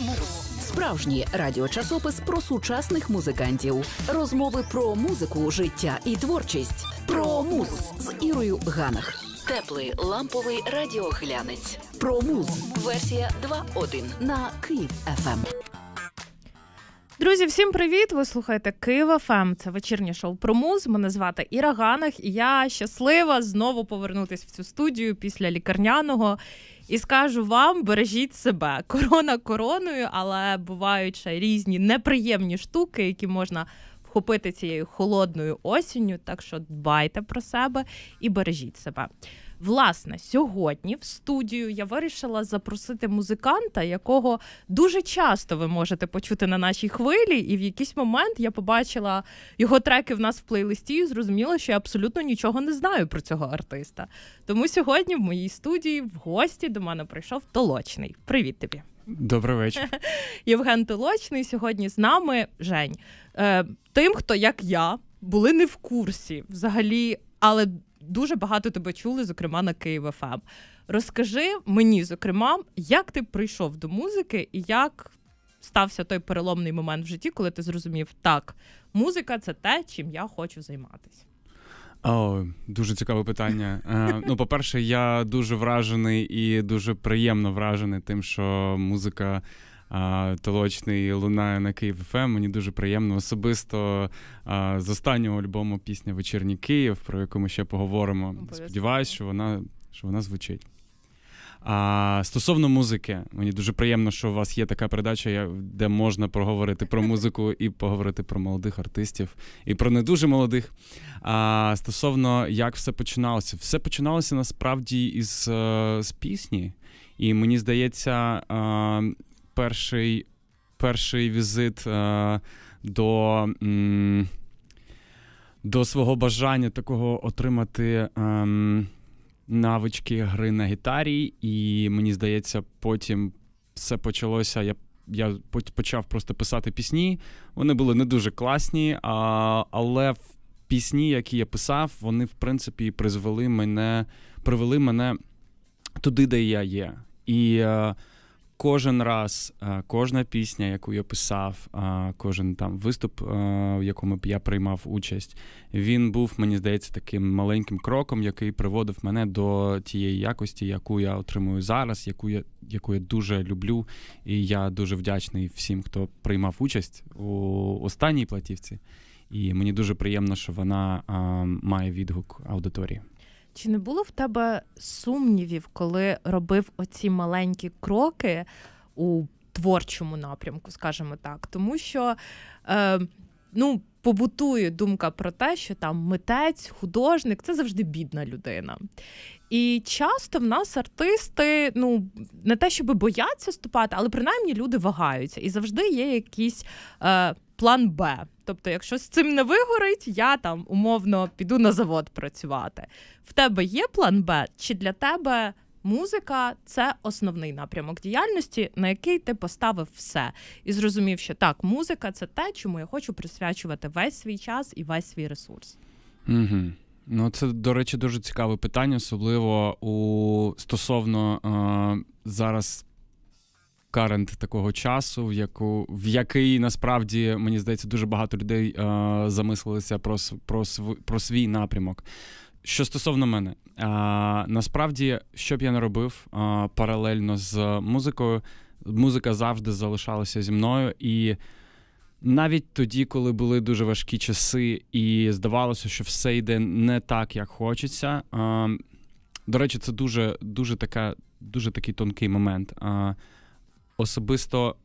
Мороз. Справжній радіочасопис про сучасних музикантів, розмови про музику, життя і творчість. Про муз з Ірою Ганах. Теплий ламповий радіоглянець. Про муз. Версія 2.1 на Київ ФМ. Друзі, всім привіт! Ви слухаєте Кива ФМ. Ем. Це вечірнє шоу про муз. Мене звати Іра Ганах, і я щаслива знову повернутися в цю студію після лікарняного. І скажу вам, бережіть себе. Корона короною, але бувають ще різні неприємні штуки, які можна вхопити цією холодною осінню. Так що дбайте про себе і бережіть себе. Власне, сьогодні в студію я вирішила запросити музиканта, якого дуже часто ви можете почути на нашій хвилі, і в якийсь момент я побачила його треки в нас в плейлисті і зрозуміла, що я абсолютно нічого не знаю про цього артиста. Тому сьогодні в моїй студії в гості до мене прийшов толочний. Привіт тобі! Добрий вечір. Євген Толочний сьогодні з нами Жень. Е, тим, хто як я були не в курсі взагалі. Але дуже багато тебе чули, зокрема на Київ ФМ. Ем. Розкажи мені, зокрема, як ти прийшов до музики і як стався той переломний момент в житті, коли ти зрозумів, так, музика це те, чим я хочу займатися. О, Дуже цікаве питання. Е, ну, по-перше, я дуже вражений і дуже приємно вражений тим, що музика Толочний лунає на Київ ФМ. Ем. Мені дуже приємно. Особисто з останнього альбому пісня Вечірній Київ, про яку ми ще поговоримо. Сподіваюсь, що вона що вона звучить. А Стосовно музики, мені дуже приємно, що у вас є така передача, де можна проговорити про музику і поговорити про молодих артистів і про не дуже молодих. А Стосовно як все починалося, все починалося насправді із е, з пісні. І мені здається, перший перший візит е, до м, до свого бажання такого отримати е, навички гри на гітарі, і мені здається, потім все почалося. Я я почав просто писати пісні. Вони були не дуже класні, а, але пісні, які я писав, вони в принципі призвели мене, привели мене туди, де я є. І е, Кожен раз, е, кожна пісня, яку я писав, е, кожен там виступ, е, в якому я приймав участь, він був, мені здається, таким маленьким кроком, який приводив мене до тієї якості, яку я отримую зараз, яку я яку я дуже люблю, і я дуже вдячний всім, хто приймав участь у останній платівці. І мені дуже приємно, що вона має відгук аудиторії. Чи не було в тебе сумнівів, коли робив оці маленькі кроки у творчому напрямку, скажімо так? Тому що е, ну, побутує думка про те, що там митець, художник це завжди бідна людина. І часто в нас артисти, ну не те, щоб бояться ступати, але принаймні люди вагаються. І завжди є якийсь е, план Б. Тобто, якщо з цим не вигорить, я там умовно піду на завод працювати. В тебе є план Б? Чи для тебе музика це основний напрямок діяльності, на який ти поставив все? І зрозумів, що так, музика це те, чому я хочу присвячувати весь свій час і весь свій ресурс. Угу. Ну, це, до речі, дуже цікаве питання, особливо у стосовно е, зараз карент такого часу, в яку в який насправді мені здається дуже багато людей е, замислилися про про, про свій напрямок. Що стосовно мене, а, е, насправді, що б я не робив а, е, паралельно з музикою, музика завжди залишалася зі мною. І навіть тоді, коли були дуже важкі часи, і здавалося, що все йде не так, як хочеться. Е, до речі, це дуже дуже така, дуже такий тонкий момент особисто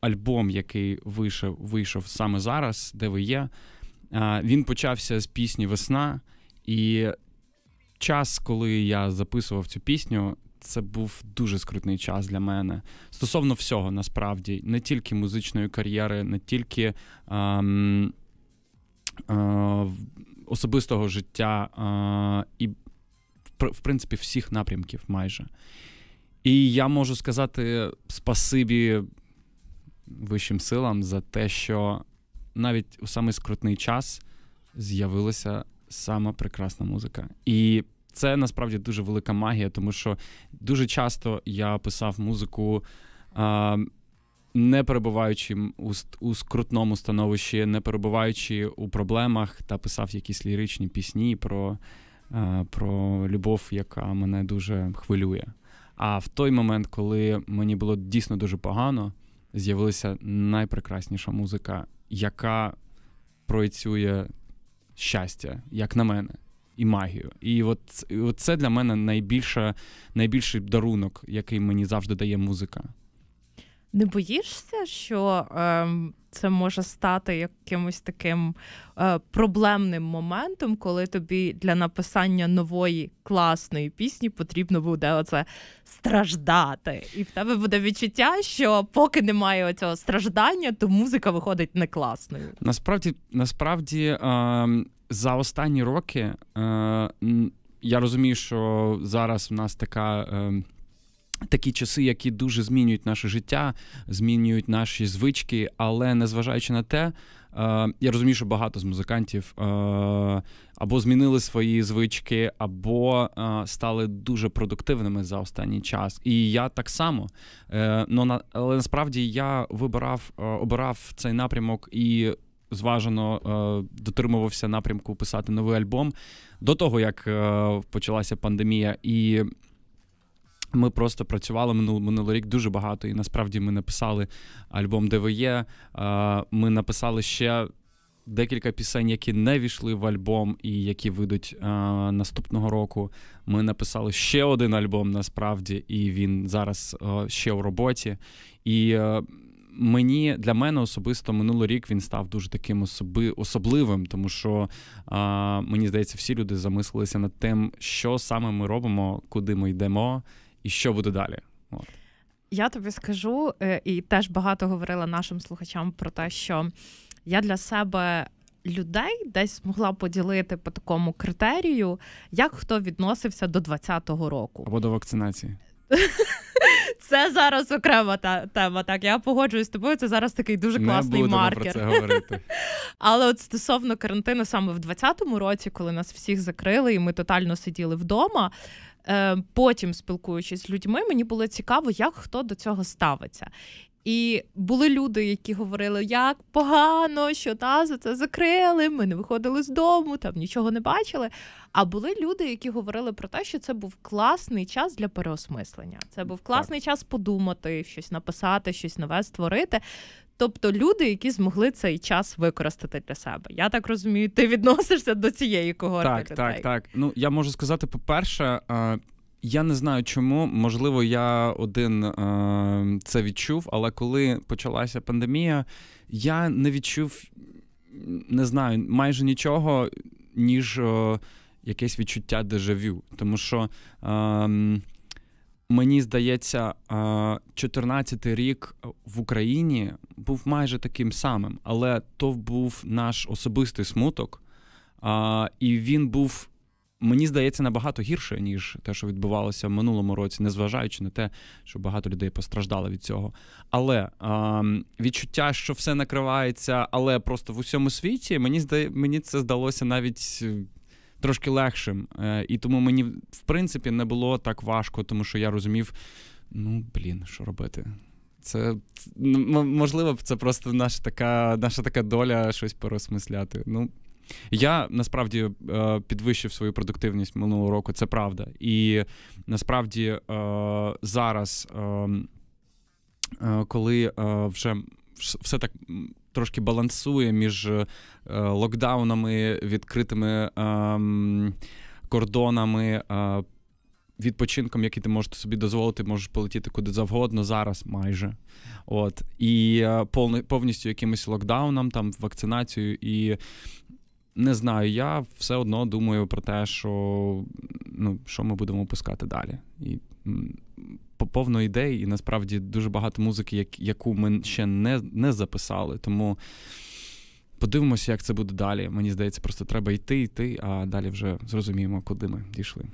альбом, який вийшов вийшов саме зараз, де ви є, він почався з пісні Весна. І час, коли я записував цю пісню, це був дуже скрутний час для мене стосовно всього, насправді, не тільки музичної кар'єри, не тільки ем, е, особистого життя, е, і в принципі всіх напрямків майже. І я можу сказати спасибі Вищим силам за те, що навіть у самий скрутний час з'явилася сама прекрасна музика. І це насправді дуже велика магія, тому що дуже часто я писав музику. А, не перебуваючи у, у скрутному становищі, не перебуваючи у проблемах, та писав якісь ліричні пісні про, про любов, яка мене дуже хвилює. А в той момент, коли мені було дійсно дуже погано, з'явилася найпрекрасніша музика, яка проєцює щастя, як на мене, і магію. І от, і от це для мене найбільше, найбільший дарунок, який мені завжди дає музика. Не боїшся, що е, це може стати якимось таким е, проблемним моментом, коли тобі для написання нової класної пісні потрібно буде оце страждати, і в тебе буде відчуття, що поки немає цього страждання, то музика виходить не класною. Насправді, насправді е, за останні роки е, я розумію, що зараз в нас така. Ем, Такі часи, які дуже змінюють наше життя, змінюють наші звички, але незважаючи на те, е, я розумію, що багато з музикантів е, або змінили свої звички, або е, стали дуже продуктивними за останній час. І я так само. на Але насправді я вибирав обирав цей напрямок і. Зважено дотримувався напрямку писати новий альбом до того, як почалася пандемія, і ми просто працювали минул минулий рік дуже багато, і насправді ми написали альбом де ви є. Ми написали ще декілька пісень, які не війшли в альбом і які вийдуть е, наступного року. Ми написали ще один альбом, насправді, і він зараз е, ще у роботі. І е, мені для мене особисто минулий рік він став дуже таким особи, особливим, тому що мені здається, всі люди замислилися над тим, що саме ми робимо, куди ми йдемо і що буде далі. От. Я тобі скажу, е, і теж багато говорила нашим слухачам про те, що я для себе. Людей десь змогла поділити по такому критерію, як хто відносився до 20 року або до вакцинації. Це зараз окрема та тема. Так я погоджуюсь з тобою. Це зараз такий дуже класний Не маркер. про це говорити. Але от стосовно карантину, саме в 20 році, коли нас всіх закрили, і ми тотально сиділи вдома. Е, потім, спілкуючись з людьми, мені було цікаво, як хто до цього ставиться. І були люди, які говорили, як погано, що та за це закрили, ми не виходили з дому, там нічого не бачили. А були люди, які говорили про те, що це був класний час для переосмислення. Це був класний так. час подумати, щось написати, щось нове створити. Тобто люди, які змогли цей час використати для себе. Я так розумію, ти відносишся до цієї когорти Так, людей. так, так. Ну я можу сказати, по-перше, е, я не знаю чому, можливо, я один е, це відчув, але коли почалася пандемія, я не відчув не знаю майже нічого, ніж якесь відчуття дежавю. Тому що. Е, мені здається, 14-й е, рік в Україні був майже таким самим, але то був наш особистий смуток, і він був. Мені здається набагато гірше, ніж те, що відбувалося в минулому році, незважаючи на те, що багато людей постраждало від цього. Але відчуття, що все накривається, але просто в усьому світі, мені здає, мені це здалося навіть трошки легшим. Е, і тому мені, в принципі, не було так важко, тому що я розумів, ну блін, що робити. Це ну, можливо, це просто наша така наша така доля щось переосмисляти. Ну я насправді е, підвищив свою продуктивність минулого року, це правда. І насправді е, зараз, ем, коли вже все так трошки балансує між е, локдаунами, відкритими ем, кордонами. Е, відпочинком, який ти можеш собі дозволити, можеш полетіти куди завгодно зараз, майже от і е, повністю якимось локдауном, там вакцинацією, і не знаю, я все одно думаю про те, що ну що ми будемо пускати далі, і повно ідей, і насправді дуже багато музики, як, яку ми ще не, не записали. Тому подивимося, як це буде далі. Мені здається, просто треба йти, йти, а далі вже зрозуміємо, куди ми дійшли.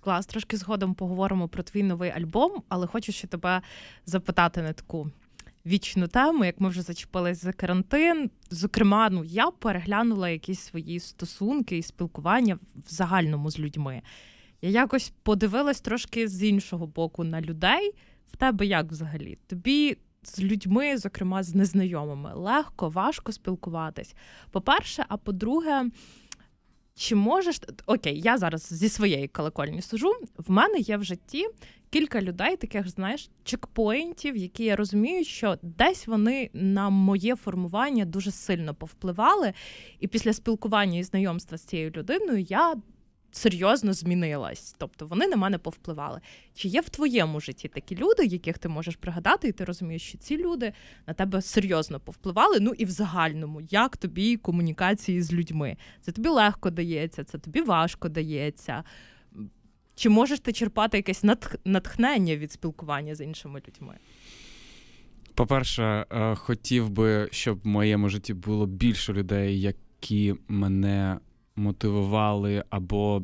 Клас, трошки згодом поговоримо про твій новий альбом, але хочу ще тебе запитати на таку вічну тему, як ми вже зачепились за карантин. Зокрема, ну я переглянула якісь свої стосунки і спілкування в загальному з людьми. Я якось подивилась трошки з іншого боку на людей. В тебе як взагалі? Тобі з людьми, зокрема з незнайомими, легко, важко спілкуватись. По-перше, а по-друге, чи можеш. Окей, я зараз зі своєї колокольні сижу. В мене є в житті кілька людей, таких, знаєш, чекпоінтів, які я розумію, що десь вони на моє формування дуже сильно повпливали. І після спілкування і знайомства з цією людиною я серйозно змінилась. Тобто вони на мене повпливали. Чи є в твоєму житті такі люди, яких ти можеш пригадати, і ти розумієш, що ці люди на тебе серйозно повпливали? Ну і в загальному, як тобі комунікації з людьми? Це тобі легко дається, це тобі важко дається. Чи можеш ти черпати якесь натхнення від спілкування з іншими людьми? По-перше, е, хотів би, щоб в моєму житті було більше людей, які мене мотивували, або,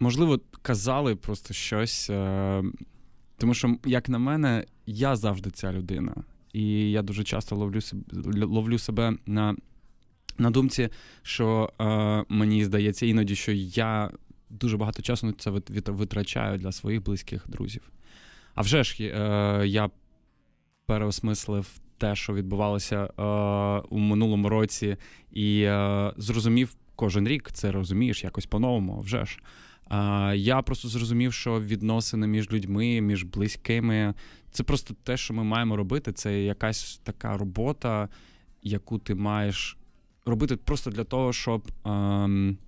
можливо, казали просто щось. Е, тому що, як на мене, я завжди ця людина. І я дуже часто ловлю себе, ловлю себе на на думці, що е, мені здається іноді, що я дуже багато часу на це витрачаю для своїх близьких друзів. А вже ж, е, я переосмислив те, що відбувалося е, у минулому році, і е, зрозумів кожен рік це розумієш якось по-новому вже ж. А, Я просто зрозумів, що відносини між людьми, між близькими це просто те, що ми маємо робити. Це якась така робота, яку ти маєш робити просто для того, щоб. Ем,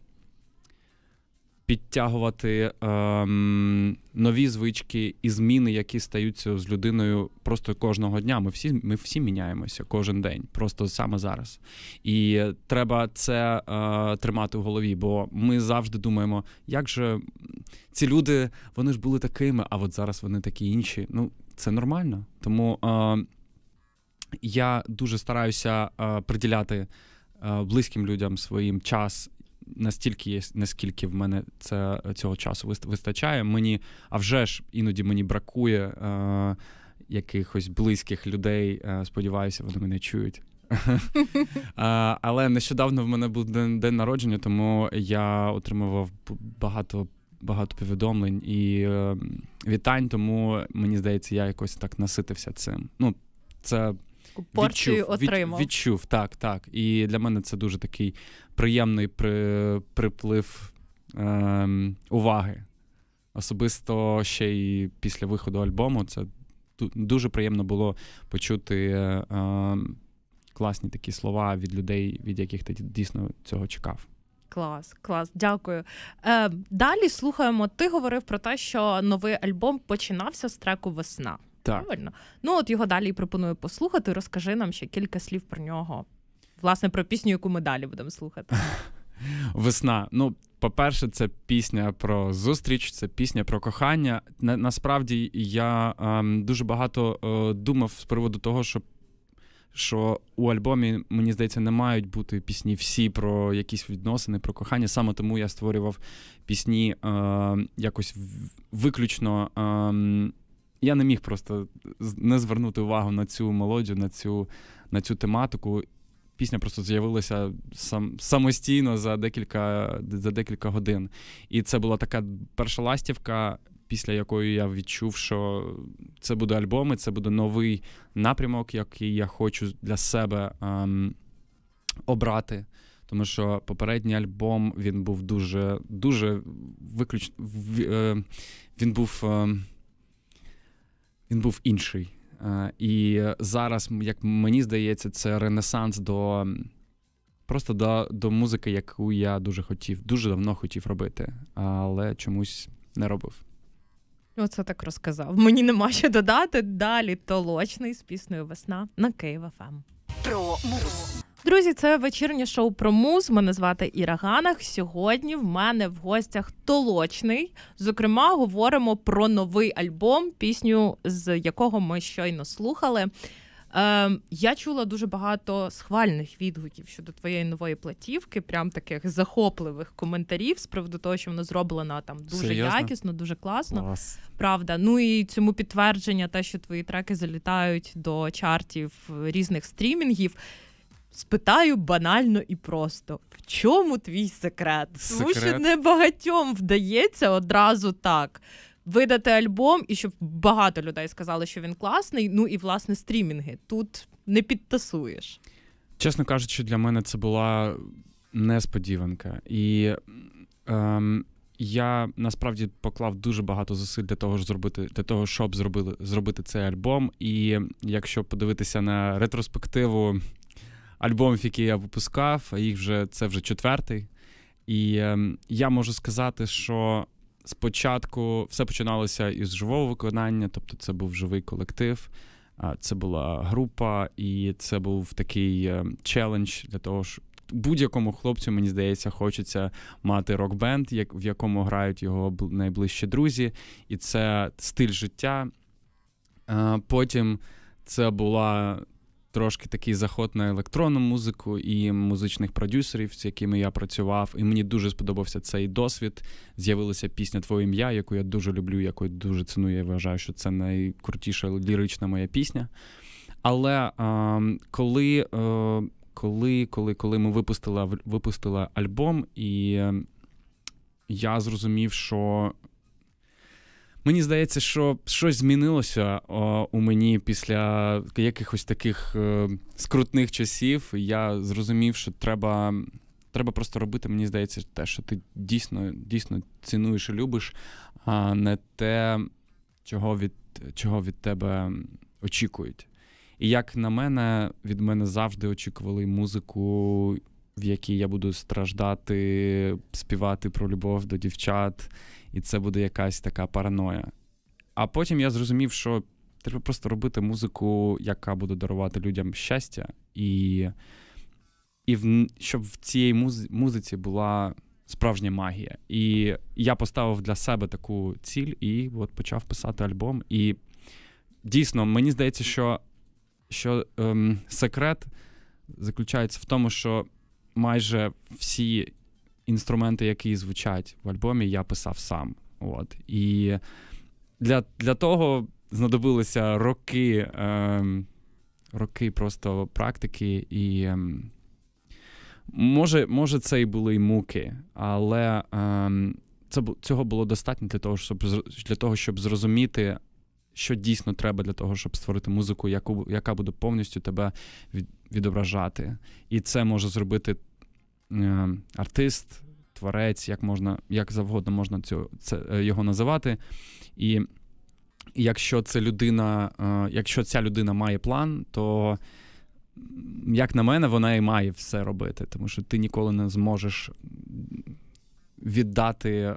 підтягувати ем, нові звички і зміни, які стаються з людиною просто кожного дня. Ми всі ми всі міняємося кожен день, просто саме зараз. І треба це е, тримати в голові, бо ми завжди думаємо, як же ці люди вони ж були такими, а от зараз вони такі інші. Ну, це нормально. Тому е, я дуже стараюся е, приділяти. Е, близьким людям своїм час настільки є, наскільки в мене це цього часу вистачає. Мені, а вже ж іноді мені бракує е, якихось близьких людей. Е, сподіваюся, вони мене чують. Е, але нещодавно в мене був день, день народження, тому я отримував багато багато повідомлень і е, вітань, тому мені здається, я якось так наситився цим. Ну, це таку порцію відчув, отримав. відчув, так, так. І для мене це дуже такий приємний при, приплив ем, уваги. Особисто ще й після виходу альбому це дуже приємно було почути ем, класні такі слова від людей, від яких ти дійсно цього чекав. Клас, клас, дякую. Е, Далі слухаємо. Ти говорив про те, що новий альбом починався з треку Весна. Так. Правильно. Ну от його далі пропоную послухати. Розкажи нам ще кілька слів про нього. Власне, про пісню, яку ми далі будемо слухати. Весна. Ну, по-перше, це пісня про зустріч, це пісня про кохання. насправді я ем, дуже багато е, думав з приводу того, що що у альбомі, мені здається, не мають бути пісні всі про якісь відносини, про кохання. Саме тому я створював пісні е, якось виключно. Ем, я не міг просто не звернути увагу на цю мелодію, на цю на цю тематику. Пісня просто з'явилася сам самостійно за декілька за декілька годин. І це була така перша ластівка, після якої я відчув, що це буде альбом, і це буде новий напрямок, який я хочу для себе ем, обрати. Тому що попередній альбом він був дуже дуже виключно. Е, він був. Ем, він був інший. Е, і зараз, як мені здається, це ренесанс до просто до до музики, яку я дуже хотів, дуже давно хотів робити, але чомусь не робив. Оце так розказав. Мені нема що додати. Далі толочний з піснею весна на Київ.ФМ. Ем. Про музику. Друзі, це вечірнє шоу про муз. Мене звати Іра Ганах. Сьогодні в мене в гостях толочний. Зокрема, говоримо про новий альбом, пісню з якого ми щойно слухали. Е, Я чула дуже багато схвальних відгуків щодо твоєї нової платівки, прям таких захопливих коментарів з приводу того, що вона зроблена там дуже Серйозно? якісно, дуже класно. Клас. Правда, ну і цьому підтвердження, те, що твої треки залітають до чартів різних стрімінгів. Спитаю банально і просто: в чому твій секрет? секрет? Тому що не багатьом вдається одразу так видати альбом, і щоб багато людей сказали, що він класний. Ну і власне стрімінги тут не підтасуєш. Чесно кажучи, для мене це була несподіванка. І ем, я насправді поклав дуже багато зусиль для того, щоб зробити для того, щоб зробити, зробити цей альбом. І якщо подивитися на ретроспективу альбомів, які я випускав, їх вже це вже четвертий. І е, я можу сказати, що спочатку все починалося із живого виконання, тобто це був живий колектив, це була група, і це був такий ем, челендж для того, що будь-якому хлопцю, мені здається, хочеться мати рок-бенд, як, в якому грають його найближчі друзі, і це стиль життя. Потім це була трошки такий заход на електронну музику і музичних продюсерів, з якими я працював. І мені дуже сподобався цей досвід. З'явилася пісня Твоє ім'я, яку я дуже люблю, яку я дуже ціную. Я вважаю, що це найкрутіша лірична моя пісня. Але е, коли е, коли, коли, коли ми випустили випустили альбом, і я зрозумів, що Мені здається, що щось змінилося о, у мені після якихось таких е, скрутних часів. Я зрозумів, що треба треба просто робити. Мені здається, те, що ти дійсно дійсно цінуєш і любиш, а не те, чого від, чого від тебе очікують. І як на мене, від мене завжди очікували музику, в якій я буду страждати, співати про любов до дівчат і це буде якась така параноя. А потім я зрозумів, що треба просто робити музику, яка буде дарувати людям щастя, і і в, щоб в цій музиці була справжня магія. І я поставив для себе таку ціль і от почав писати альбом. І дійсно, мені здається, що що ем, секрет заключається в тому, що майже всі інструменти, які звучать в альбомі, я писав сам. От. І для для того знадобилися роки е, роки просто практики, і е, може, може, це і були й муки, але е, це цього було достатньо для того, щоб для того, щоб зрозуміти. Що дійсно треба для того, щоб створити музику, яку яка буде повністю тебе від, відображати, і це може зробити Е, артист, творець, як можна, як завгодно можна цього, це, е, його називати. І якщо це людина, е, якщо ця людина має план, то як на мене, вона і має все робити, тому що ти ніколи не зможеш віддати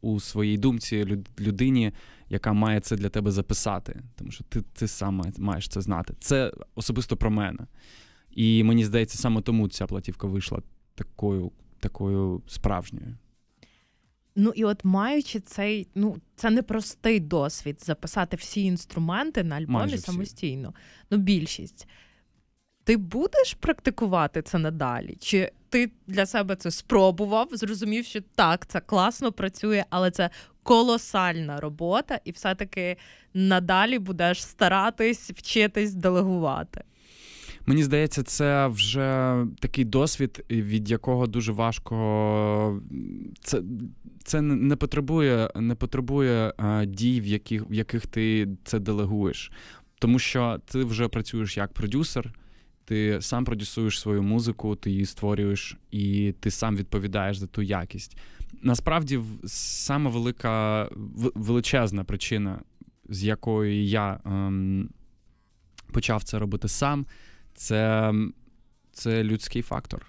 у своїй думці людині, яка має це для тебе записати, тому що ти ти сам маєш це знати. Це особисто про мене. І мені здається, саме тому ця платівка вийшла такою, такою справжньою. Ну і от маючи цей, ну це непростий досвід записати всі інструменти на альбомі Майже самостійно. Всі. Ну, більшість. Ти будеш практикувати це надалі? Чи ти для себе це спробував? Зрозумів, що так, це класно працює, але це колосальна робота, і все-таки надалі будеш старатись вчитись делегувати. Мені здається, це вже такий досвід, від якого дуже важко. Це це не потребує не потребує а, е, дій, в яких, в яких ти це делегуєш. Тому що ти вже працюєш як продюсер, ти сам продюсуєш свою музику, ти її створюєш і ти сам відповідаєш за ту якість. Насправді, саме велика величезна причина, з якої я ем, почав це робити сам це, це людський фактор.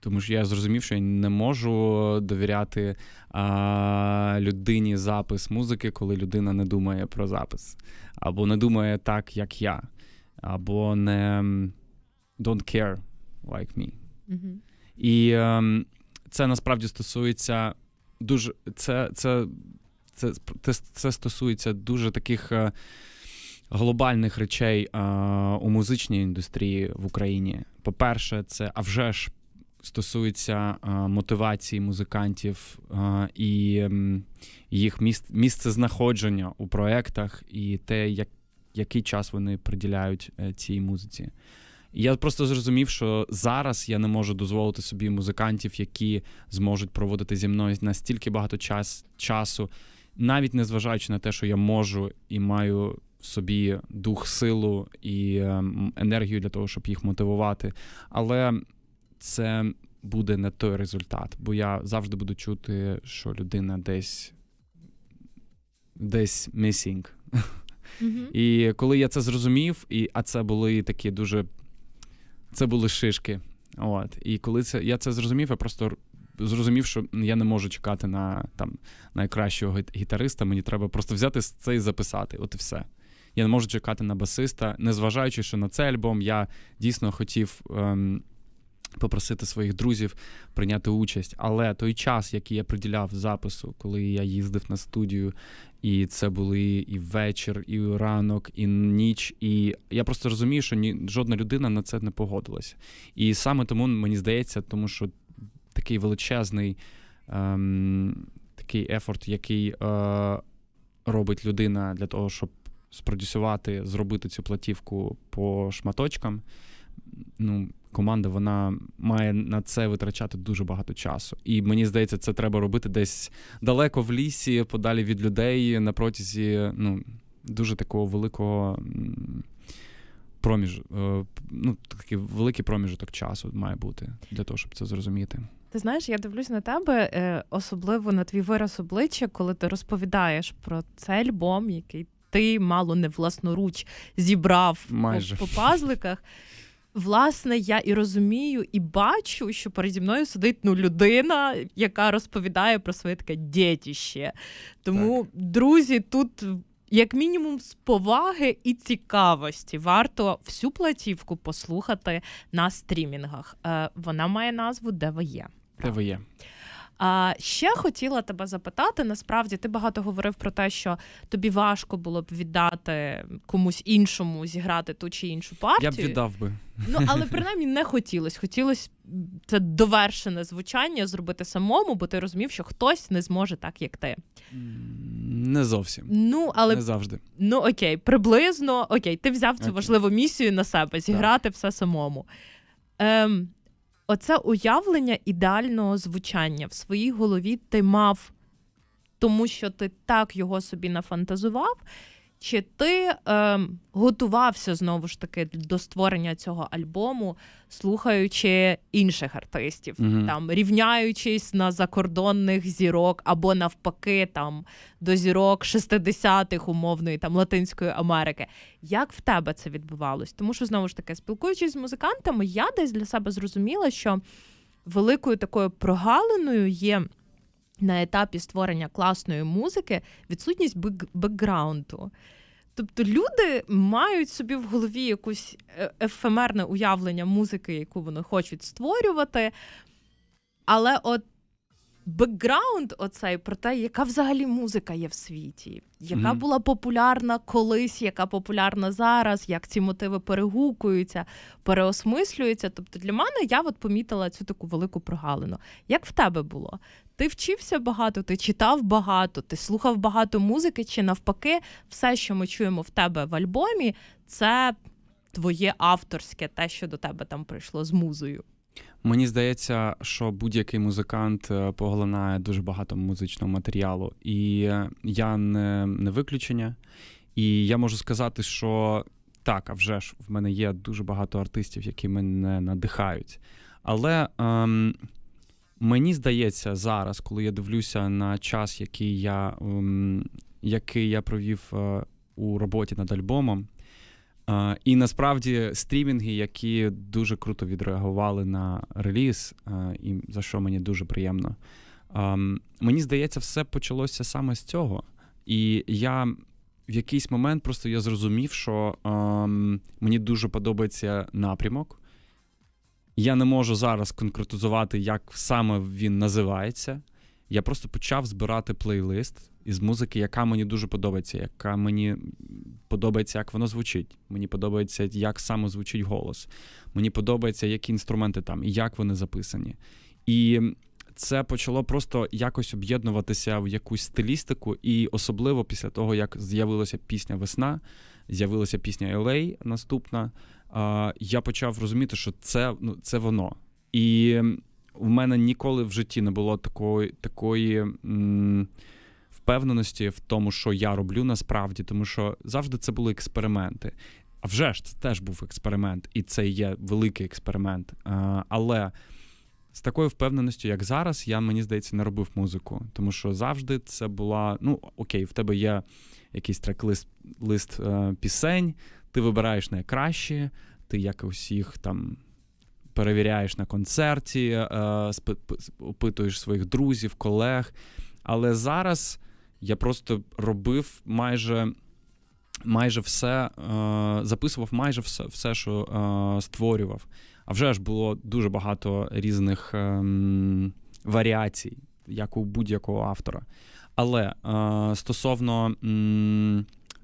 Тому що я зрозумів, що я не можу довіряти а, людині запис музики, коли людина не думає про запис, або не думає так, як я, або не don't care like me. Mm-hmm. І а, ем, це насправді стосується дуже. Це це, це, це, це стосується дуже таких. Е, глобальних речей е, у музичній індустрії в Україні. По-перше, це а вже ж стосується е, мотивації музикантів е, і їх місце знаходження у проєктах і те, як, який час вони приділяють цій музиці. Я просто зрозумів, що зараз я не можу дозволити собі музикантів, які зможуть проводити зі мною настільки багато час часу, навіть незважаючи на те, що я можу і маю собі дух, силу і ем, енергію для того, щоб їх мотивувати. Але це буде не той результат, бо я завжди буду чути, що людина десь десь missing. Mm-hmm. І коли я це зрозумів, і, а це були такі дуже це були шишки. От. І коли це я це зрозумів, я просто зрозумів, що я не можу чекати на там найкращого гітариста. Мені треба просто взяти це і записати. От і все я не можу чекати на басиста, незважаючи, що на цей альбом я дійсно хотів. Ем, Попросити своїх друзів прийняти участь, але той час, який я приділяв запису, коли я їздив на студію, і це були і вечір, і ранок, і ніч, і я просто розумію, що ні жодна людина на це не погодилася. І саме тому мені здається, тому що такий величезний ем, такий ефорт, який е, робить людина для того, щоб спродюсувати, зробити цю платівку по шматочкам. Ну, команда вона має на це витрачати дуже багато часу. І мені здається, це треба робити десь далеко в лісі, подалі від людей на протязі ну, дуже такого великого проміж, е, ну, такий великий проміжок часу має бути для того, щоб це зрозуміти. Ти знаєш, я дивлюсь на тебе, е, особливо на твій вираз обличчя, коли ти розповідаєш про цей альбом, який ти мало не власноруч зібрав Майже. По, по пазликах. Власне, я і розумію, і бачу, що переді мною сидить ну людина, яка розповідає про своє таке дітіще. Тому, так. друзі, тут. Як мінімум, з поваги і цікавості варто всю платівку послухати на стрімінгах. Е, вона має назву Де ви є. Де ви є. А ще хотіла тебе запитати: насправді ти багато говорив про те, що тобі важко було б віддати комусь іншому зіграти ту чи іншу партію. Я б віддав би. Ну але принаймні не хотілося. Хотілося це довершене звучання зробити самому, бо ти розумів, що хтось не зможе так, як ти. Не зовсім. Ну але не завжди. Ну окей, приблизно окей. Ти взяв цю окей. важливу місію на себе зіграти так. все самому. Ем, оце уявлення ідеального звучання в своїй голові ти мав, тому що ти так його собі нафантазував. Чи ти е, готувався знову ж таки до створення цього альбому, слухаючи інших артистів, угу. там рівняючись на закордонних зірок або навпаки, там до зірок 60-х умовної там Латинської Америки? Як в тебе це відбувалось? Тому що знову ж таки, спілкуючись з музикантами, я десь для себе зрозуміла, що великою такою прогалиною є на етапі створення класної музики відсутність бекграунду. Тобто люди мають собі в голові якусь е, ефемерне уявлення музики, яку вони хочуть створювати. Але от бекграунд, оцей про те, яка взагалі музика є в світі, яка mm-hmm. була популярна колись, яка популярна зараз, як ці мотиви перегукуються, переосмислюються. Тобто для мене я от помітила цю таку велику прогалину. Як в тебе було? Ти вчився багато, ти читав багато, ти слухав багато музики, чи навпаки, все, що ми чуємо в тебе в альбомі, це твоє авторське, те, що до тебе там прийшло з музою. Мені здається, що будь-який музикант е, поглинає дуже багато музичного матеріалу, і я не, не виключення. І я можу сказати, що так, а вже ж в мене є дуже багато артистів, які мене надихають. Але ем, мені здається, зараз, коли я дивлюся на час, який я ем, який я провів е, у роботі над альбомом, і насправді стрімінги, які дуже круто відреагували на реліз, а, і за що мені дуже приємно. А, мені здається, все почалося саме з цього. І я в якийсь момент просто я зрозумів, що а, мені дуже подобається напрямок. Я не можу зараз конкретизувати, як саме він називається я просто почав збирати плейлист із музики, яка мені дуже подобається, яка мені подобається, як воно звучить. Мені подобається, як саме звучить голос. Мені подобається, які інструменти там і як вони записані. І це почало просто якось об'єднуватися в якусь стилістику, і особливо після того, як з'явилася пісня Весна, з'явилася пісня Елей наступна. Я почав розуміти, що це ну, це воно. І в мене ніколи в житті не було такої такої м- впевненості в тому, що я роблю насправді, тому що завжди це були експерименти. А вже ж це теж був експеримент, і це є великий експеримент. А, Але з такою впевненістю, як зараз, я мені здається, не робив музику, тому що завжди це була: ну окей, в тебе є якийсь трек-лист лист, е, пісень, ти вибираєш найкраще, ти якось їх там перевіряєш на концерті, е, опитуєш своїх друзів, колег. Але зараз я просто робив майже майже все, е, записував майже все, все що е, створював. А вже ж було дуже багато різних ем, варіацій, як у будь-якого автора. Але стосовно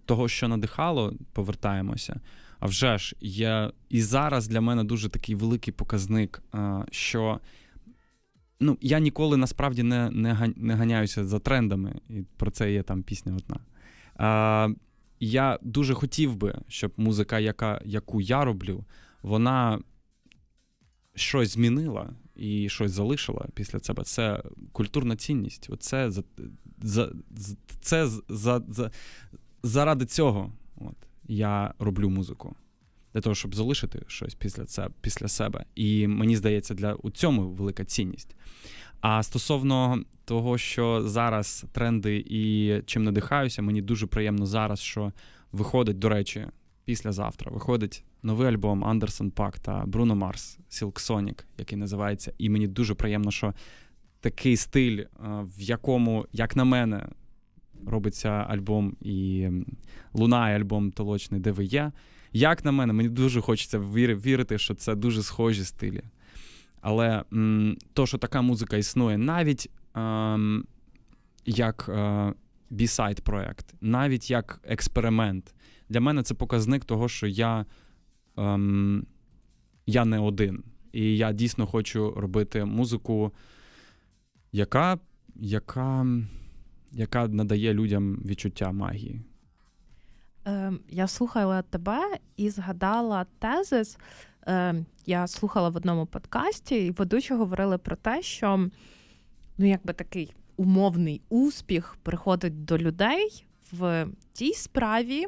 того, що надихало, повертаємося. А вже ж я і зараз для мене дуже такий великий показник, е, що ну, я ніколи насправді не не, ганяюся за трендами, і про це є там пісня одна. Е, я дуже хотів би, щоб музика, яка, яку я роблю, вона щось змінила і щось залишила після себе. Це культурна цінність. Оце за, за, це за, за, заради цього. От я роблю музику. Для того, щоб залишити щось після це, після себе. І мені здається, для у цьому велика цінність. А стосовно того, що зараз тренди і чим надихаюся, мені дуже приємно зараз, що виходить, до речі, післязавтра виходить новий альбом Андерсон Пак та Бруно Марс Сілксонік, який називається. І мені дуже приємно, що такий стиль, е, в якому, як на мене, робиться альбом і лунає альбом толочний, де ви є? Як на мене, мені дуже хочеться вірити, що це дуже схожі стилі. Але м, то, що така музика існує, навіть ем, як е, бісайд проект, навіть як експеримент, для мене це показник того, що я, ем, я не один. І я дійсно хочу робити музику, яка, яка яка надає людям відчуття магії. Ем, я слухала тебе і згадала тезис. Ем, я слухала в одному подкасті, і ведучі говорили про те, що ну, якби такий умовний успіх приходить до людей в тій справі,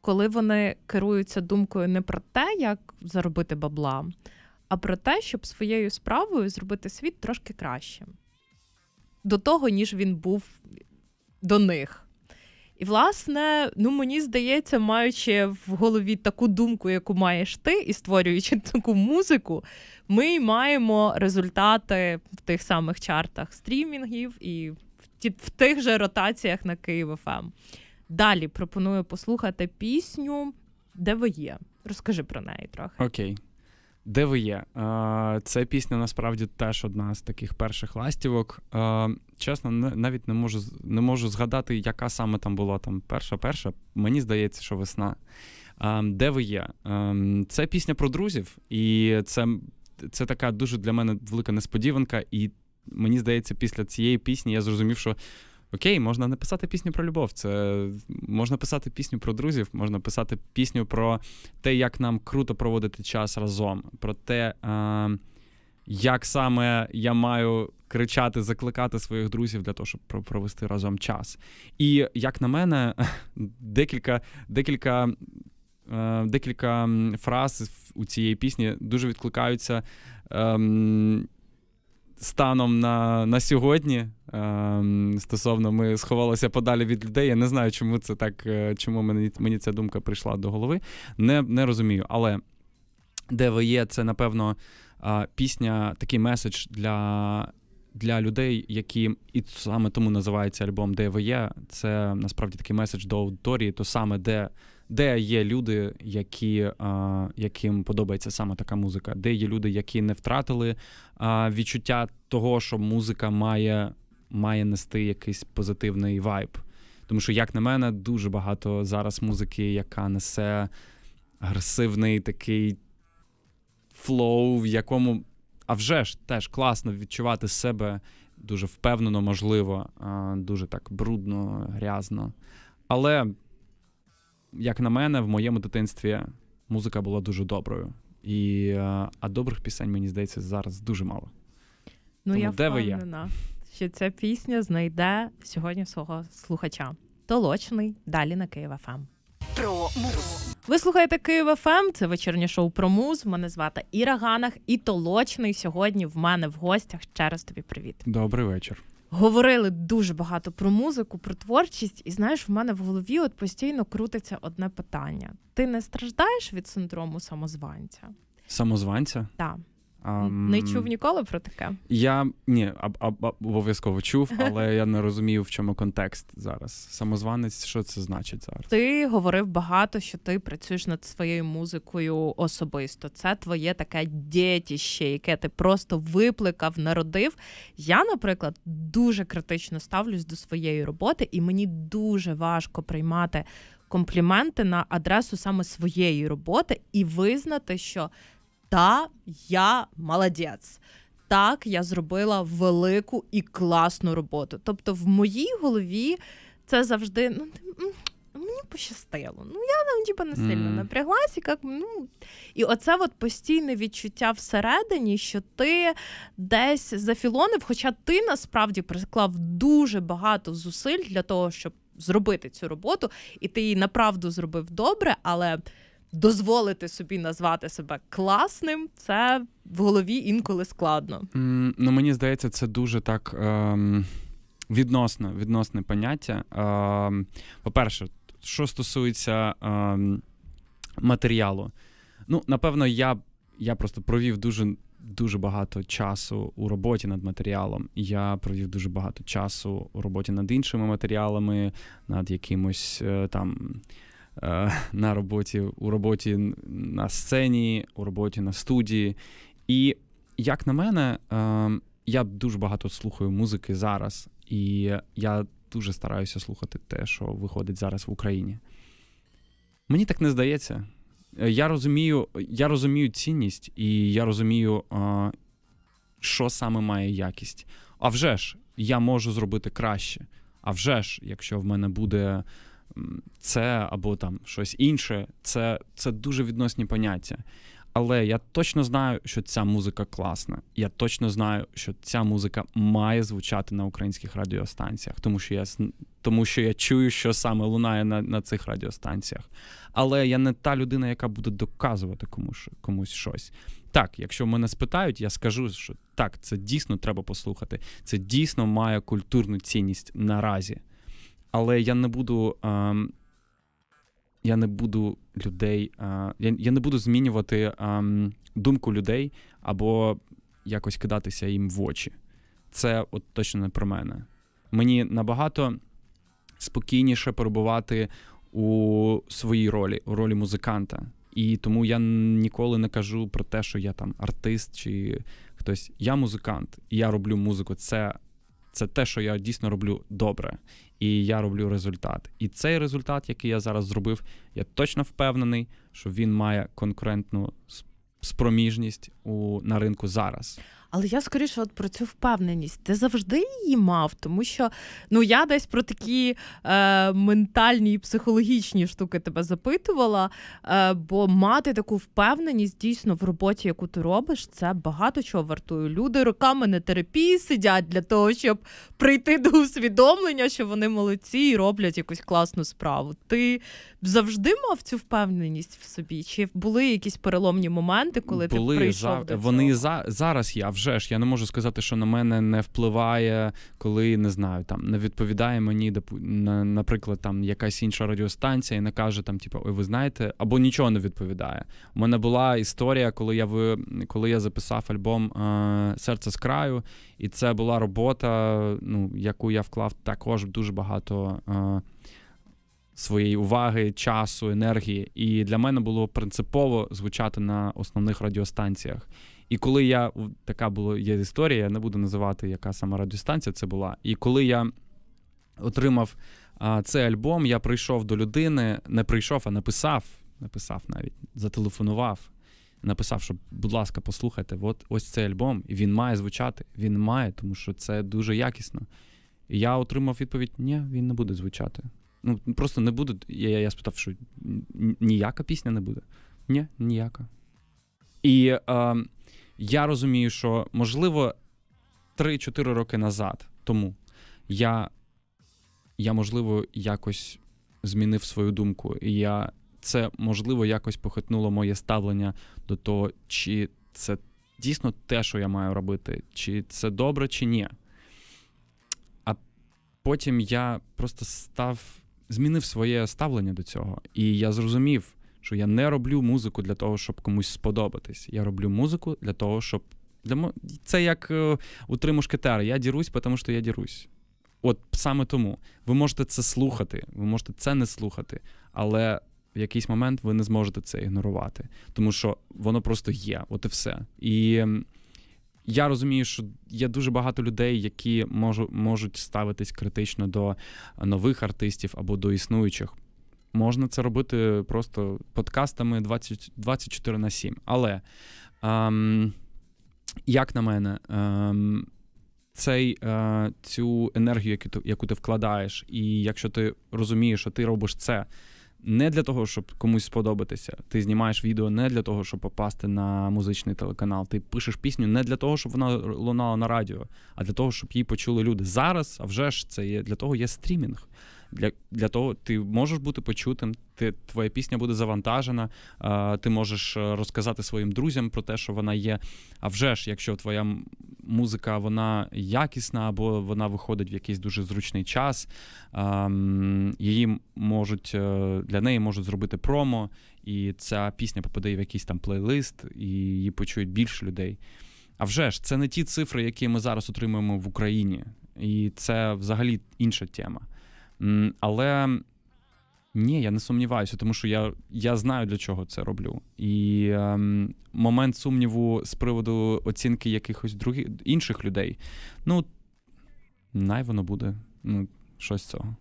коли вони керуються думкою не про те, як заробити бабла, а про те, щоб своєю справою зробити світ трошки краще. До того, ніж він був до них. І, власне, ну мені здається, маючи в голові таку думку, яку маєш ти, і створюючи таку музику, ми маємо результати в тих самих чартах стрімінгів і в тих же ротаціях на Київ ФМ. Ем. Далі пропоную послухати пісню, де ви є. Розкажи про неї трохи. Окей. Okay. Де ви є? Це пісня насправді теж одна з таких перших ластівок. Чесно, навіть не можу не можу згадати, яка саме там була там перша, перша. Мені здається, що весна. Де ви є? Це пісня про друзів, і це це така дуже для мене велика несподіванка. І мені здається, після цієї пісні я зрозумів, що Окей, можна не писати пісню про любов, це можна писати пісню про друзів, можна писати пісню про те, як нам круто проводити час разом, про те, е, як саме я маю кричати, закликати своїх друзів для того, щоб провести разом час. І як на мене, декілька, декілька. Декілька фраз у цієї пісні дуже відкликаються ем, станом на на сьогодні. Ем, стосовно ми сховалися подалі від людей. Я не знаю, чому це так, е, чому мені мені ця думка прийшла до голови. Не не розумію. Але де ви є, це напевно пісня, такий меседж для для людей, які і саме тому називається альбом Де ви є. Це насправді такий меседж до аудиторії, то саме де де є люди, які, яким подобається саме така музика, де є люди, які не втратили відчуття того, що музика має має нести якийсь позитивний вайб. Тому що, як на мене, дуже багато зараз музики, яка несе агресивний такий флоу, в якому а вже ж теж класно відчувати себе дуже впевнено, можливо, дуже так брудно, грязно. Але як на мене, в моєму дитинстві музика була дуже доброю. І, е, А добрих пісень, мені здається, зараз дуже мало. Ну, Тому я де впевнена, ви є? що ця пісня знайде сьогодні свого слухача. Толочний далі на Києва ФМ. Ем. Про муз. Ви слухаєте Київ ФМ, ем, Це вечірнє шоу про муз. Мене звати Іра Ганах і толочний сьогодні в мене в гостях. Ще раз тобі привіт. Добрий вечір говорили дуже багато про музику, про творчість, і знаєш, в мене в голові от постійно крутиться одне питання: ти не страждаєш від синдрому самозванця? Самозванця? Так. Да. Um, не чув ніколи про таке? Я ні, обов'язково чув, але я не розумію, в чому контекст зараз. Самозванець, що це значить зараз? Ти говорив багато, що ти працюєш над своєю музикою особисто. Це твоє таке дітіще, яке ти просто випликав, народив. Я, наприклад, дуже критично ставлюсь до своєї роботи, і мені дуже важко приймати компліменти на адресу саме своєї роботи і визнати, що та я молодець. Так, я зробила велику і класну роботу. Тобто, в моїй голові це завжди ну мені пощастило. Ну я там типа не сильно напряглась, і як ну і оце от постійне відчуття всередині, що ти десь зафілонив, хоча ти насправді приклав дуже багато зусиль для того, щоб зробити цю роботу, і ти її направду зробив добре, але дозволити собі назвати себе класним, це в голові інколи складно. Mm, ну мені здається, це дуже так ем, відносно відносне поняття. Ем, по-перше, що стосується ем, матеріалу, ну напевно, я я просто провів дуже. Дуже багато часу у роботі над матеріалом. Я провів дуже багато часу у роботі над іншими матеріалами, над якимось е, там Е, на роботі, у роботі на сцені, у роботі на студії. І як на мене, е, я дуже багато слухаю музики зараз, і я дуже стараюся слухати те, що виходить зараз в Україні. Мені так не здається. Е, я розумію, я розумію цінність, і я розумію, що саме має якість. А вже ж, я можу зробити краще. А вже ж, якщо в мене буде це або там щось інше, це, це дуже відносні поняття. Але я точно знаю, що ця музика класна. Я точно знаю, що ця музика має звучати на українських радіостанціях, тому що я тому що я чую, що саме лунає на на цих радіостанціях. Але я не та людина, яка буде доказувати комусь комусь щось. Так, якщо мене спитають, я скажу, що так, це дійсно треба послухати. Це дійсно має культурну цінність наразі. Але я не буду. А, ем, я не буду людей. А, е, я, я не буду змінювати а, ем, думку людей або якось кидатися їм в очі. Це от точно не про мене. Мені набагато спокійніше перебувати у своїй ролі, у ролі музиканта. І тому я ніколи не кажу про те, що я там артист чи хтось. Я музикант, і я роблю музику. Це це те, що я дійсно роблю добре, і я роблю результат. І цей результат, який я зараз зробив, я точно впевнений, що він має конкурентну спроміжність у на ринку зараз. Але я скоріше от про цю впевненість. Ти завжди її мав, тому що ну я десь про такі е, ментальні і психологічні штуки тебе запитувала. Е, бо мати таку впевненість дійсно в роботі, яку ти робиш, це багато чого вартує. Люди роками на терапії сидять для того, щоб прийти до усвідомлення, що вони молодці і роблять якусь класну справу. Ти завжди мав цю впевненість в собі? Чи були якісь переломні моменти, коли були, ти прийшов за... до цього? Вони за зараз я вже ж я не можу сказати, що на мене не впливає, коли не знаю, там не відповідає мені, наприклад, там якась інша радіостанція і не каже там, типу, ой, ви знаєте, або нічого не відповідає. У мене була історія, коли я ви коли я записав альбом е, Серце з краю, і це була робота, ну яку я вклав також дуже багато. Е, своєї уваги, часу, енергії, і для мене було принципово звучати на основних радіостанціях. І коли я така була є історія, я не буду називати, яка сама радіостанція це була. І коли я отримав а, цей альбом, я прийшов до людини, не прийшов, а написав. Написав навіть, зателефонував, написав, що, будь ласка, послухайте, от ось цей альбом, і він має звучати. Він має, тому що це дуже якісно. І я отримав відповідь: ні, він не буде звучати. Ну просто не буде. Я, я спитав, що ніяка пісня не буде. Ні, ніяка. І е, я розумію, що можливо 3-4 роки назад тому я, я можливо, якось змінив свою думку, і я це можливо якось похитнуло моє ставлення до того, чи це дійсно те, що я маю робити, чи це добре, чи ні. А потім я просто став. Змінив своє ставлення до цього, і я зрозумів, що я не роблю музику для того, щоб комусь сподобатись. Я роблю музику для того, щоб для це як е, у три мушкетери. Я дірусь, тому що я дірусь. От саме тому ви можете це слухати, ви можете це не слухати, але в якийсь момент ви не зможете це ігнорувати, тому що воно просто є, от і все. І я розумію, що є дуже багато людей, які можу, можуть ставитись критично до нових артистів або до існуючих. Можна це робити просто подкастами 20, 24 на 7. Але, ем, як на мене, ем, цей, е, цю енергію, яку ти, яку ти вкладаєш, і якщо ти розумієш, що ти робиш це не для того, щоб комусь сподобатися, ти знімаєш відео не для того, щоб попасти на музичний телеканал, ти пишеш пісню не для того, щоб вона лунала на радіо, а для того, щоб її почули люди. Зараз, а вже ж це є для того, є стрімінг для для того ти можеш бути почутим, ти твоя пісня буде завантажена, а, ти можеш е, розказати своїм друзям про те, що вона є. А вже ж, якщо твоя музика вона якісна або вона виходить в якийсь дуже зручний час, а, її можуть е, для неї можуть зробити промо, і ця пісня попаде в якийсь там плейлист, і її почують більше людей. А вже ж, це не ті цифри, які ми зараз отримуємо в Україні, і це взагалі інша тема. Але ні, я не сумніваюся, тому що я я знаю, для чого це роблю. І ем, момент сумніву з приводу оцінки якихось других інших людей. Ну, най воно буде. Ну, щось цього.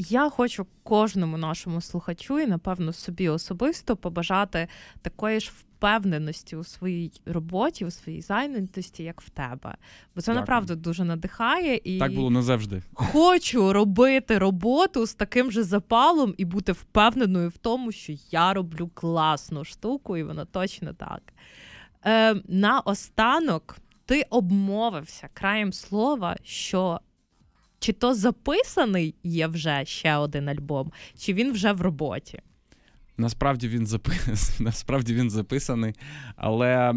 Я хочу кожному нашому слухачу і, напевно, собі особисто побажати такої ж впевненості у своїй роботі, у своїй зайнятості, як в тебе. Бо це направду дуже надихає і так було назавжди. Хочу робити роботу з таким же запалом і бути впевненою в тому, що я роблю класну штуку, і вона точно так. Е, останок ти обмовився краєм слова, що чи то записаний є вже ще один альбом, чи він вже в роботі? Насправді він записаний. насправді він записаний, але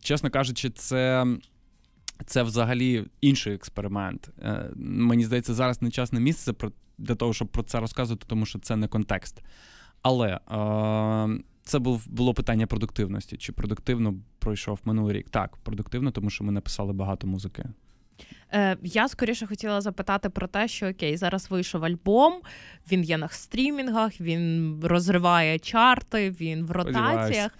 чесно кажучи, це. Це взагалі інший експеримент. Е, мені здається, зараз не час не місце для того, щоб про це розказувати, тому що це не контекст. Але е, це було питання продуктивності. Чи продуктивно пройшов минулий рік? Так, продуктивно, тому що ми написали багато музики. Е, Я скоріше хотіла запитати про те, що окей, зараз вийшов альбом, він є на стрімінгах, він розриває чарти, він в ротаціях.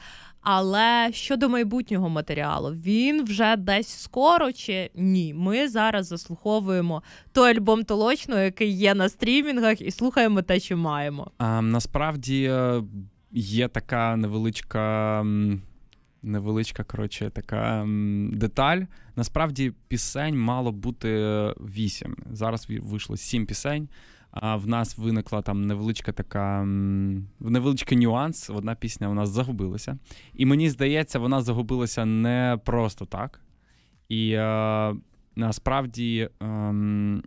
Але щодо майбутнього матеріалу, він вже десь скоро чи ні. Ми зараз заслуховуємо той альбом толочно, який є на стрімінгах, і слухаємо те, що маємо. А, ем, Насправді е, є така невеличка невеличка коротше, така деталь. Насправді пісень мало бути вісім. Зараз вийшло сім пісень. А в нас виникла там невеличка така невеличкий нюанс. Одна пісня у нас загубилася. І мені здається, вона загубилася не просто так. І е, насправді. Е,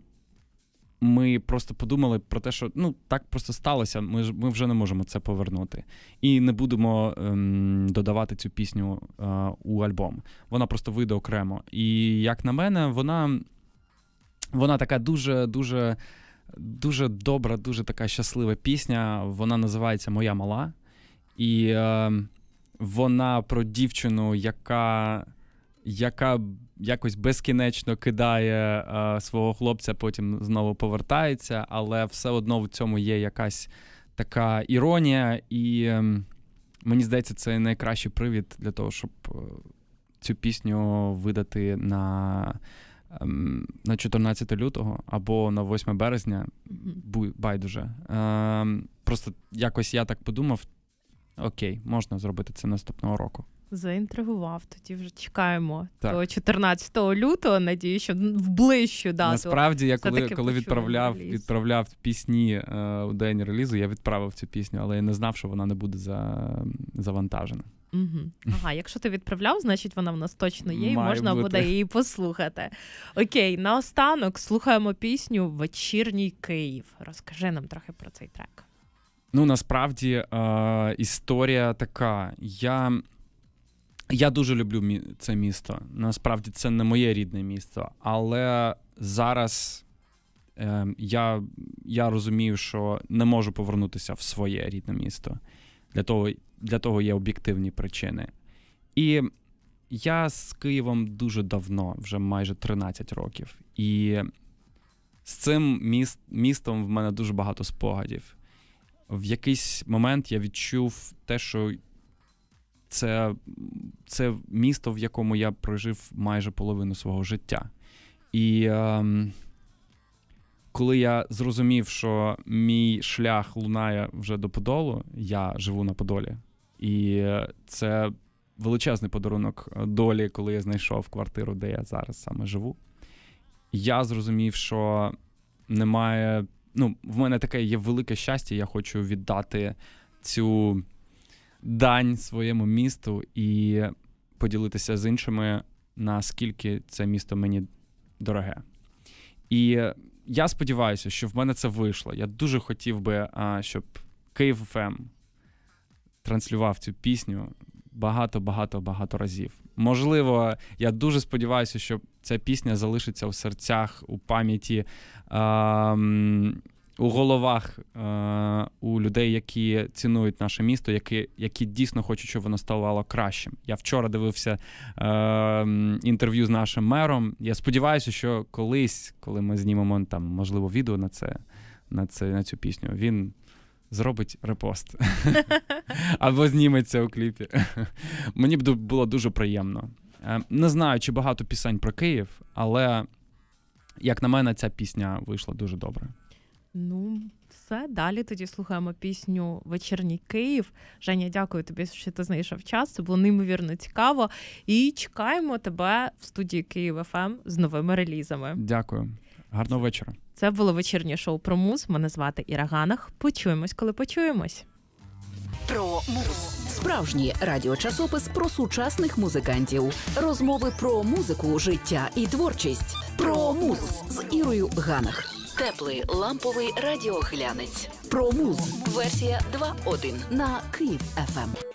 ми просто подумали про те, що ну так просто сталося. Ми ми вже не можемо це повернути, і не будемо ем, додавати цю пісню е, у альбом. Вона просто вийде окремо. І як на мене, вона вона така дуже дуже. Дуже добра, дуже така щаслива пісня. Вона називається Моя мала. І е, вона про дівчину, яка яка якось безкінечно кидає е, свого хлопця, потім знову повертається, але все одно в цьому є якась така іронія, і е, мені здається, це найкращий привід для того, щоб е, цю пісню видати на. Ем, на 14 лютого або на 8 березня байдуже. Ем, просто якось я так подумав: окей, можна зробити це наступного року. Заінтригував, тоді вже чекаємо так. до 14 лютого. Надію, що в ближчу дату. Насправді, я коли коли відправляв відправляв пісні е, у день релізу, я відправив цю пісню, але я не знав, що вона не буде за, завантажена. Угу. Ага, якщо ти відправляв, значить вона в нас точно є, і Має можна бути. буде її послухати. Окей, наостанок слухаємо пісню Вечірній Київ. Розкажи нам трохи про цей трек. Ну насправді е, історія така. Я я дуже люблю це місто. Насправді це не моє рідне місто, але зараз е, я я розумію, що не можу повернутися в своє рідне місто. Для того, Для того є об'єктивні причини. І я з Києвом дуже давно, вже майже 13 років. І з цим міст, містом в мене дуже багато спогадів. В якийсь момент я відчув те, що це, це місто, в якому я прожив майже половину свого життя. І е, коли я зрозумів, що мій шлях лунає вже до Подолу, я живу на Подолі, і е, це величезний подарунок е, долі, коли я знайшов квартиру, де я зараз саме живу. Я зрозумів, що немає. Ну, в мене таке є велике щастя. Я хочу віддати цю дань своєму місту і поділитися з іншими, наскільки це місто мені дороге. І я сподіваюся, що в мене це вийшло. Я дуже хотів би, щоб Київ ФМ транслював цю пісню багато-багато багато разів. Можливо, я дуже сподіваюся, що ця пісня залишиться в серцях у пам'яті. Е- у головах е, у людей, які цінують наше місто, які які дійсно хочуть, щоб воно ставало кращим. Я вчора дивився е, інтерв'ю з нашим мером. Я сподіваюся, що колись, коли ми знімемо там, можливо, відео на це, на це на цю пісню, він. Зробить репост або зніметься у кліпі. Мені б було дуже приємно. Е, не знаю, чи багато пісень про Київ, але як на мене, ця пісня вийшла дуже добре. Ну, все далі. Тоді слухаємо пісню Вечірній Київ. Женя, дякую тобі, що ти знайшов час. Це було неймовірно цікаво. І чекаємо тебе в студії Київ ФМ ем» з новими релізами. Дякую, гарного вечора. Це було вечірнє шоу про муз. Мене звати Іра Ганах. Почуємось, коли почуємось про муз. Справжній радіочасопис про сучасних музикантів, розмови про музику, життя і творчість. Про муз з Ірою Ганах. Теплий ламповий радіохлянець. Про муз. Версія 2.1 на Київ ФМ.